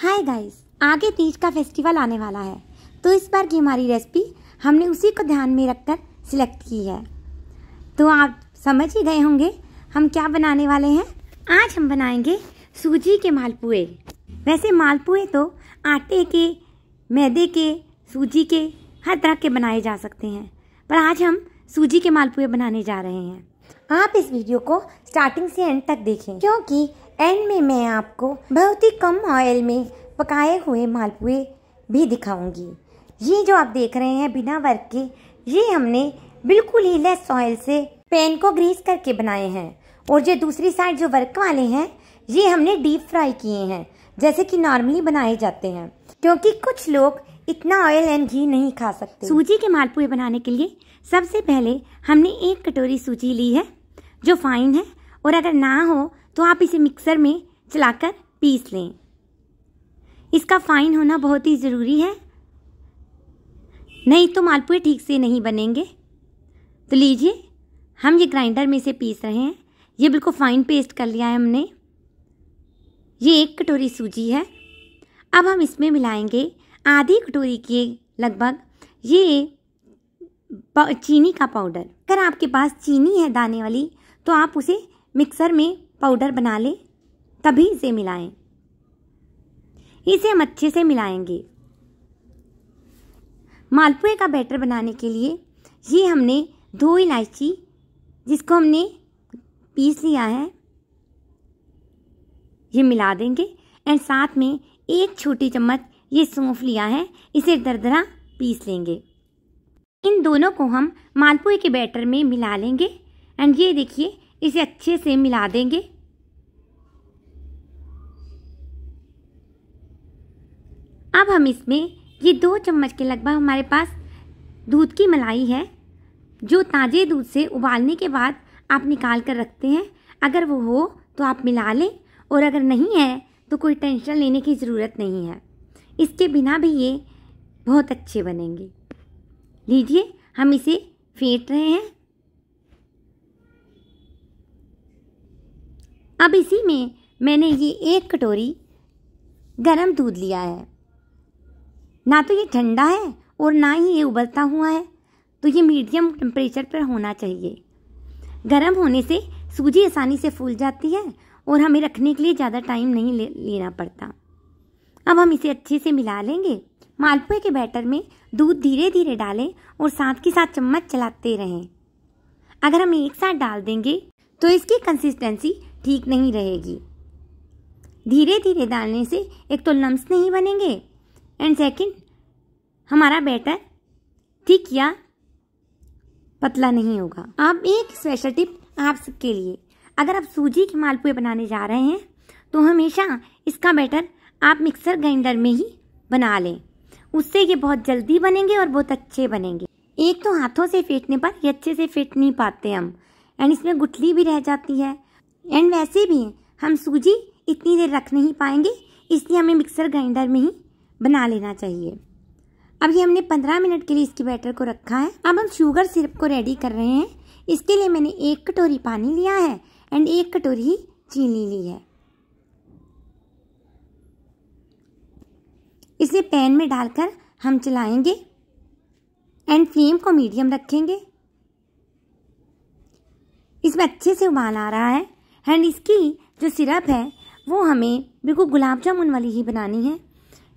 Hi guys आगे तीज का festival आने वाला है तो इस बार की हमारी रेसिपी हमने उसी को ध्यान में रखकर सिलेक्ट की है तो आप समझ ही गए होंगे हम क्या बनाने वाले हैं आज हम बनाएंगे सूजी के मालपुए वैसे मालपुए तो आटे के मैदे के सूजी के हर तरह के बनाए जा सकते हैं पर आज हम सूजी के मालपुए बनाने जा रहे हैं आप इस वीडियो को स्टार्टिंग से एंड तक देखें क्योंकि एंड में मैं आपको बहुत ही कम ऑयल में पकाए हुए मालपुए भी दिखाऊंगी ये जो आप देख रहे हैं बिना वर्क के ये हमने बिल्कुल ही लेस ऑयल से पैन को ग्रीस करके बनाए हैं और जो दूसरी साइड जो वर्क वाले हैं ये हमने डीप फ्राई किए हैं जैसे कि नॉर्मली बनाए जाते हैं क्योंकि कुछ लोग इतना ऑयल एंड घी नहीं खा सकते सूजी के मालपुए बनाने के लिए सबसे पहले हमने एक कटोरी सूजी ली है जो फाइन है और अगर ना हो तो आप इसे मिक्सर में चलाकर पीस लें इसका फाइन होना बहुत ही ज़रूरी है नहीं तो मालपुए ठीक से नहीं बनेंगे तो लीजिए हम ये ग्राइंडर में से पीस रहे हैं ये बिल्कुल फाइन पेस्ट कर लिया है हमने ये एक कटोरी सूजी है अब हम इसमें मिलाएंगे आधी कटोरी के लगभग ये चीनी का पाउडर अगर आपके पास चीनी है दाने वाली तो आप उसे मिक्सर में पाउडर बना लें तभी इसे मिलाएं इसे हम अच्छे से मिलाएंगे मालपुए का बैटर बनाने के लिए ये हमने दो इलायची जिसको हमने पीस लिया है ये मिला देंगे एंड साथ में एक छोटी चम्मच ये सौंफ लिया है इसे दरदरा पीस लेंगे इन दोनों को हम मालपुए के बैटर में मिला लेंगे एंड ये देखिए इसे अच्छे से मिला देंगे अब हम इसमें ये दो चम्मच के लगभग हमारे पास दूध की मलाई है जो ताज़े दूध से उबालने के बाद आप निकाल कर रखते हैं अगर वो हो तो आप मिला लें और अगर नहीं है तो कोई टेंशन लेने की ज़रूरत नहीं है इसके बिना भी ये बहुत अच्छे बनेंगे लीजिए हम इसे फेंट रहे हैं अब इसी में मैंने ये एक कटोरी गरम दूध लिया है ना तो ये ठंडा है और ना ही ये उबलता हुआ है तो ये मीडियम टेम्परेचर पर होना चाहिए गर्म होने से सूजी आसानी से फूल जाती है और हमें रखने के लिए ज़्यादा टाइम नहीं ले, लेना पड़ता अब हम इसे अच्छे से मिला लेंगे मालपुए के बैटर में दूध धीरे धीरे डालें और साथ के साथ चम्मच चलाते रहें अगर हम एक साथ डाल देंगे तो इसकी कंसिस्टेंसी ठीक नहीं रहेगी धीरे धीरे डालने से एक तो लम्स नहीं बनेंगे एंड सेकंड हमारा बैटर ठीक या पतला नहीं होगा अब एक स्पेशल टिप आप सबके लिए अगर आप सूजी के मालपुए बनाने जा रहे हैं तो हमेशा इसका बैटर आप मिक्सर ग्राइंडर में ही बना लें उससे ये बहुत जल्दी बनेंगे और बहुत अच्छे बनेंगे एक तो हाथों से फेंटने पर ये अच्छे से फेंट नहीं पाते हम एंड इसमें गुठली भी रह जाती है एंड वैसे भी हम सूजी इतनी देर रख नहीं पाएंगे इसलिए हमें मिक्सर ग्राइंडर में ही बना लेना चाहिए अब ये हमने 15 मिनट के लिए इसकी बैटर को रखा है अब हम शुगर सिरप को रेडी कर रहे हैं इसके लिए मैंने एक कटोरी पानी लिया है एंड एक कटोरी ही चीनी ली है इसे पैन में डालकर हम चलाएंगे एंड फ्लेम को मीडियम रखेंगे इसमें अच्छे से उबाल आ रहा है एंड इसकी जो सिरप है वो हमें बिल्कुल गुलाब जामुन वाली ही बनानी है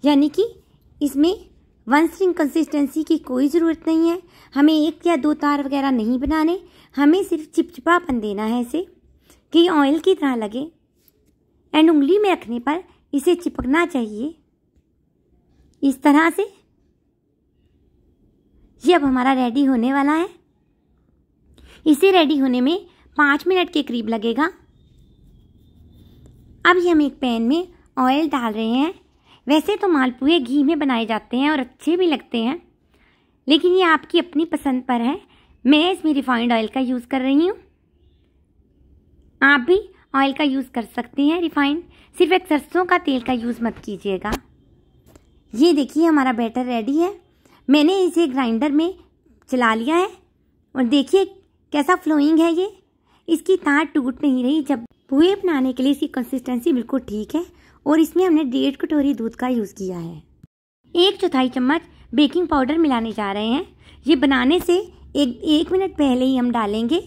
यानी कि इसमें वन स्ट्रिंग कंसिस्टेंसी की कोई ज़रूरत नहीं है हमें एक या दो तार वगैरह नहीं बनाने हमें सिर्फ चिपचिपापन देना है इसे कि ऑयल की तरह लगे एंड उंगली में रखने पर इसे चिपकना चाहिए इस तरह से ये अब हमारा रेडी होने वाला है इसे रेडी होने में पाँच मिनट के करीब लगेगा अब ये हम एक पैन में ऑयल डाल रहे हैं वैसे तो मालपुए घी में बनाए जाते हैं और अच्छे भी लगते हैं लेकिन ये आपकी अपनी पसंद पर है मैं इसमें रिफाइंड ऑयल का यूज़ कर रही हूँ आप भी ऑयल का यूज़ कर सकते हैं रिफाइंड सिर्फ एक सरसों का तेल का यूज़ मत कीजिएगा ये देखिए हमारा बैटर रेडी है मैंने इसे ग्राइंडर में चला लिया है और देखिए कैसा फ्लोइंग है ये इसकी तार टूट नहीं रही जब पुए बनाने के लिए इसकी कंसिस्टेंसी बिल्कुल ठीक है और इसमें हमने डेढ़ कटोरी दूध का यूज़ किया है एक चौथाई चम्मच बेकिंग पाउडर मिलाने जा रहे हैं ये बनाने से एक एक मिनट पहले ही हम डालेंगे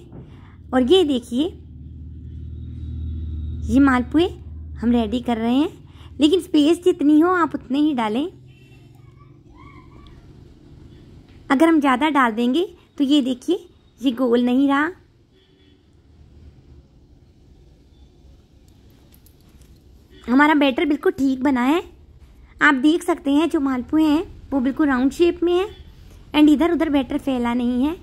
और ये देखिए ये मालपुए हम रेडी कर रहे हैं लेकिन स्पेस जितनी हो आप उतने ही डालें अगर हम ज़्यादा डाल देंगे तो ये देखिए ये गोल नहीं रहा हमारा बैटर बिल्कुल ठीक बना है आप देख सकते हैं जो मालपुए हैं वो बिल्कुल राउंड शेप में है एंड इधर उधर बैटर फैला नहीं है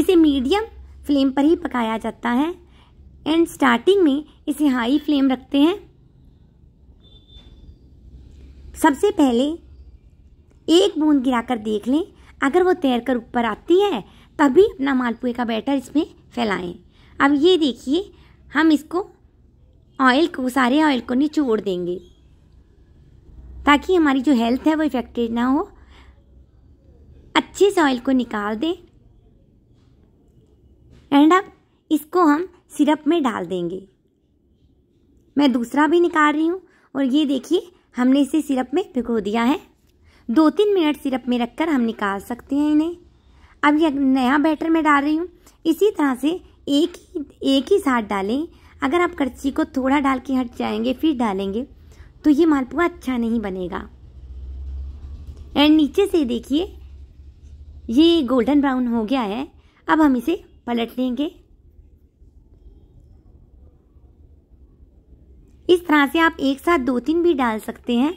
इसे मीडियम फ्लेम पर ही पकाया जाता है एंड स्टार्टिंग में इसे हाई फ्लेम रखते हैं सबसे पहले एक बूंद गिराकर देख लें अगर वो तैर कर ऊपर आती है तभी अपना मालपुए का बैटर इसमें फैलाएं अब ये देखिए हम इसको ऑयल को सारे ऑयल को निचोड़ देंगे ताकि हमारी जो हेल्थ है वो इफेक्टेड ना हो अच्छे से ऑयल को निकाल दें एंड अब इसको हम सिरप में डाल देंगे मैं दूसरा भी निकाल रही हूँ और ये देखिए हमने इसे सिरप में भिगो दिया है दो तीन मिनट सिरप में रखकर हम निकाल सकते हैं इन्हें अब ये नया बैटर में डाल रही हूँ इसी तरह से एक ही एक ही साथ डालें अगर आप करछी को थोड़ा डाल के हट जाएंगे फिर डालेंगे तो ये मालपुआ अच्छा नहीं बनेगा एंड नीचे से देखिए ये गोल्डन ब्राउन हो गया है अब हम इसे पलट लेंगे इस तरह से आप एक साथ दो तीन भी डाल सकते हैं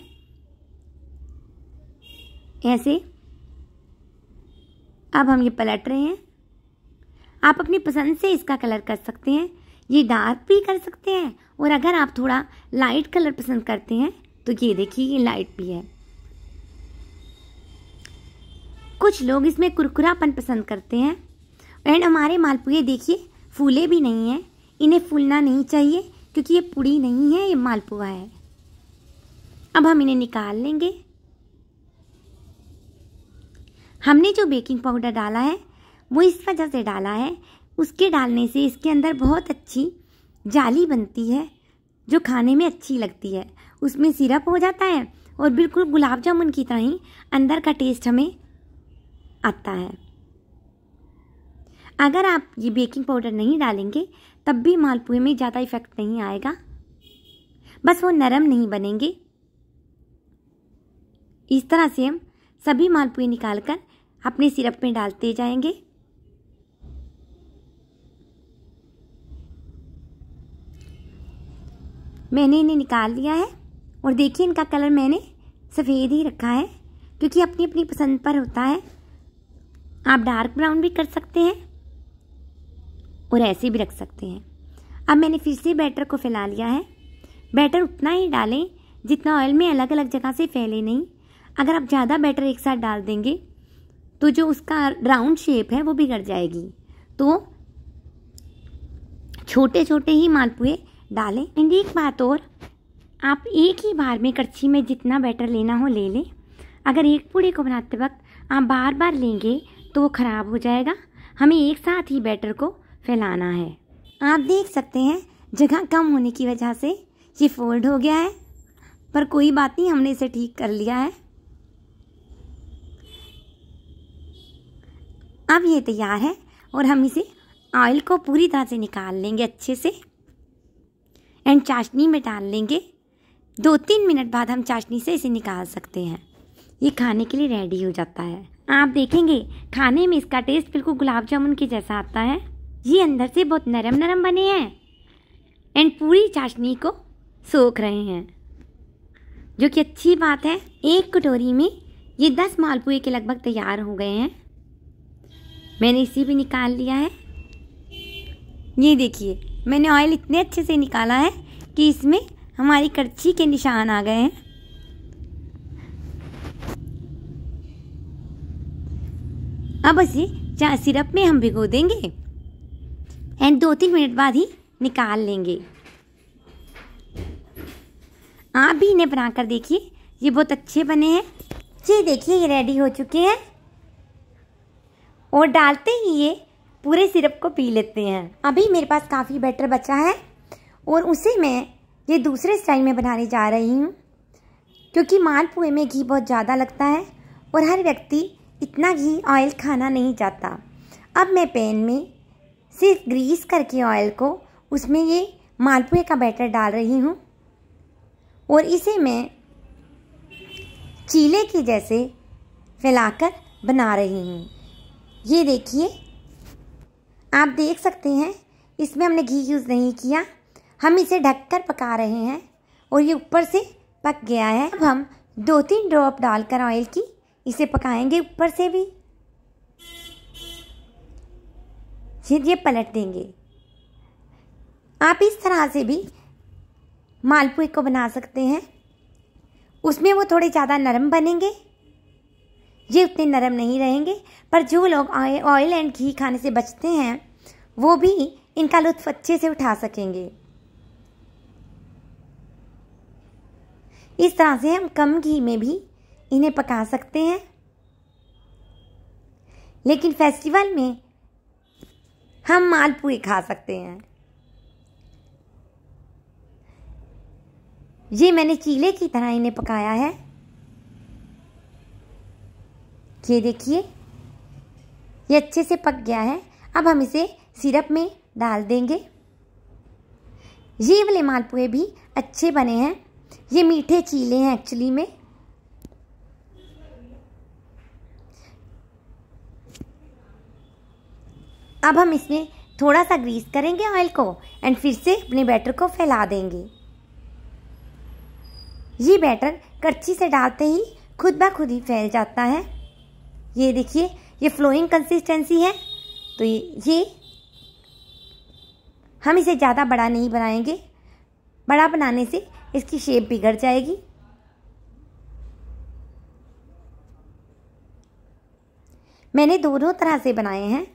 ऐसे अब हम ये पलट रहे हैं आप अपनी पसंद से इसका कलर कर सकते हैं ये डार्क भी कर सकते हैं और अगर आप थोड़ा लाइट कलर पसंद करते हैं तो ये देखिए ये लाइट भी है कुछ लोग इसमें कुरकुरापन पसंद करते हैं एंड हमारे मालपुए देखिए फूले भी नहीं हैं इन्हें फूलना नहीं चाहिए क्योंकि ये पूड़ी नहीं है ये मालपुआ है अब हम इन्हें निकाल लेंगे हमने जो बेकिंग पाउडर डाला है वो इस वजह से डाला है उसके डालने से इसके अंदर बहुत अच्छी जाली बनती है जो खाने में अच्छी लगती है उसमें सिरप हो जाता है और बिल्कुल गुलाब जामुन की तरह ही अंदर का टेस्ट हमें आता है अगर आप ये बेकिंग पाउडर नहीं डालेंगे तब भी मालपुए में ज़्यादा इफ़ेक्ट नहीं आएगा बस वो नरम नहीं बनेंगे इस तरह से हम सभी मालपुए निकाल कर अपने सिरप में डालते जाएंगे मैंने इन्हें निकाल लिया है और देखिए इनका कलर मैंने सफ़ेद ही रखा है क्योंकि अपनी अपनी पसंद पर होता है आप डार्क ब्राउन भी कर सकते हैं और ऐसे भी रख सकते हैं अब मैंने फिर से बैटर को फैला लिया है बैटर उतना ही डालें जितना ऑयल में अलग अलग जगह से फैले नहीं अगर आप ज़्यादा बैटर एक साथ डाल देंगे तो जो उसका राउंड शेप है वो बिगड़ जाएगी तो छोटे छोटे ही मालपुए डालें एंड एक बात और आप एक ही बार में कड़छी में जितना बैटर लेना हो ले लें अगर एक पूड़े को बनाते वक्त आप बार बार लेंगे तो वो ख़राब हो जाएगा हमें एक साथ ही बैटर को फैलाना है आप देख सकते हैं जगह कम होने की वजह से ये फोल्ड हो गया है पर कोई बात नहीं हमने इसे ठीक कर लिया है अब ये तैयार है और हम इसे ऑयल को पूरी तरह से निकाल लेंगे अच्छे से एंड चाशनी में डाल लेंगे दो तीन मिनट बाद हम चाशनी से इसे निकाल सकते हैं ये खाने के लिए रेडी हो जाता है आप देखेंगे खाने में इसका टेस्ट बिल्कुल गुलाब जामुन के जैसा आता है ये अंदर से बहुत नरम नरम बने हैं एंड पूरी चाशनी को सोख रहे हैं जो कि अच्छी बात है एक कटोरी में ये दस मालपुए के लगभग तैयार हो गए हैं मैंने इसी भी निकाल लिया है ये देखिए मैंने ऑयल इतने अच्छे से निकाला है कि इसमें हमारी करछी के निशान आ गए हैं अब इसे चाय सिरप में हम भिगो देंगे एंड दो तीन मिनट बाद ही निकाल लेंगे आप भी इन्हें बनाकर देखिए ये बहुत अच्छे बने हैं ये देखिए ये रेडी हो चुके हैं और डालते ही ये पूरे सिरप को पी लेते हैं अभी मेरे पास काफ़ी बैटर बचा है और उसे मैं ये दूसरे स्टाइल में बनाने जा रही हूँ क्योंकि मालपुए में घी बहुत ज़्यादा लगता है और हर व्यक्ति इतना घी ऑयल खाना नहीं चाहता अब मैं पैन में सिर्फ ग्रीस करके ऑयल को उसमें ये मालपुए का बैटर डाल रही हूँ और इसे मैं चीले की जैसे फैलाकर बना रही हूँ ये देखिए आप देख सकते हैं इसमें हमने घी यूज़ नहीं किया हम इसे ढककर पका रहे हैं और ये ऊपर से पक गया है अब हम दो तीन ड्रॉप डालकर ऑयल की इसे पकाएंगे ऊपर से भी ये ये पलट देंगे आप इस तरह से भी मालपुए को बना सकते हैं उसमें वो थोड़े ज़्यादा नरम बनेंगे ये उतने नरम नहीं रहेंगे पर जो लोग ऑयल एंड घी खाने से बचते हैं वो भी इनका लुत्फ अच्छे से उठा सकेंगे इस तरह से हम कम घी में भी इन्हें पका सकते हैं लेकिन फेस्टिवल में हम मालपुए खा सकते हैं ये मैंने चीले की तरह इन्हें पकाया है ये देखिए ये अच्छे से पक गया है अब हम इसे सिरप में डाल देंगे ये वाले मालपुए भी अच्छे बने हैं ये मीठे चीले हैं एक्चुअली में अब हम इसमें थोड़ा सा ग्रीस करेंगे ऑयल को एंड फिर से अपने बैटर को फैला देंगे ये बैटर कच्ची से डालते ही खुद ब खुद ही फैल जाता है ये देखिए ये फ्लोइंग कंसिस्टेंसी है तो ये ये हम इसे ज़्यादा बड़ा नहीं बनाएंगे बड़ा बनाने से इसकी शेप बिगड़ जाएगी मैंने दोनों तरह से बनाए हैं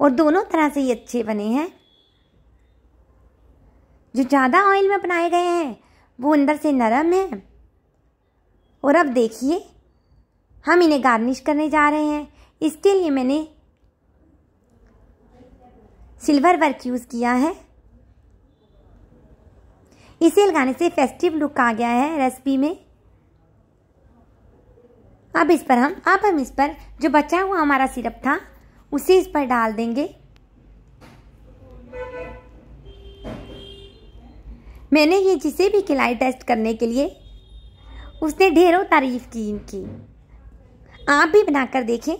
और दोनों तरह से ये अच्छे बने हैं जो ज़्यादा ऑयल में बनाए गए हैं वो अंदर से नरम है और अब देखिए हम इन्हें गार्निश करने जा रहे हैं इसके लिए मैंने सिल्वर वर्क यूज़ किया है इसे लगाने से फेस्टिव लुक आ गया है रेसिपी में अब इस पर हम अब हम इस पर जो बचा हुआ हमारा सिरप था उसे इस पर डाल देंगे मैंने ये जिसे भी खिलाई टेस्ट करने के लिए उसने ढेरों तारीफ की इनकी आप भी बनाकर देखें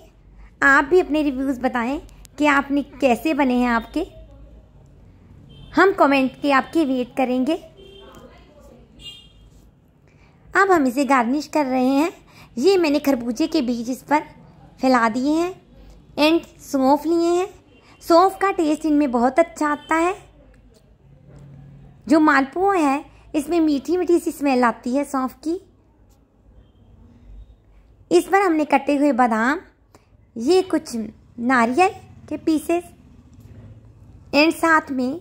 आप भी अपने रिव्यूज़ बताएं कि आपने कैसे बने हैं आपके हम कमेंट के आपके वेट करेंगे अब हम इसे गार्निश कर रहे हैं ये मैंने खरबूजे के बीज इस पर फैला दिए हैं एंड सौंफ लिए हैं सौंफ का टेस्ट इनमें बहुत अच्छा आता है जो मालपुआ है इसमें मीठी मीठी सी स्मेल आती है सौंफ की इस पर हमने कटे हुए बादाम ये कुछ नारियल के पीसेस एंड साथ में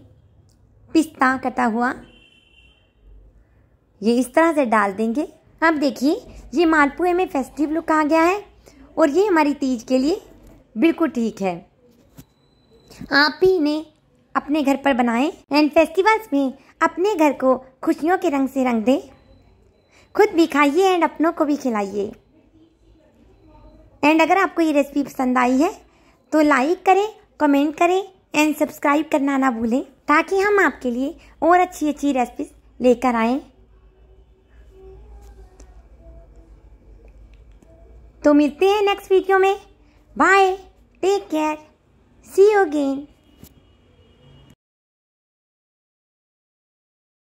पिस्ता कटा हुआ ये इस तरह से डाल देंगे अब देखिए ये मालपुए में फेस्टिव लुक आ गया है और ये हमारी तीज के लिए बिल्कुल ठीक है आप भी इन्हें अपने घर पर बनाएं एंड फेस्टिवल्स में अपने घर को खुशियों के रंग से रंग दें खुद भी खाइए एंड अपनों को भी खिलाइए एंड अगर आपको ये रेसिपी पसंद आई है तो लाइक करें कमेंट करें एंड सब्सक्राइब करना ना भूलें ताकि हम आपके लिए और अच्छी अच्छी रेसिपीज लेकर आएं तो मिलते हैं नेक्स्ट वीडियो में Bye. Take care. See you again.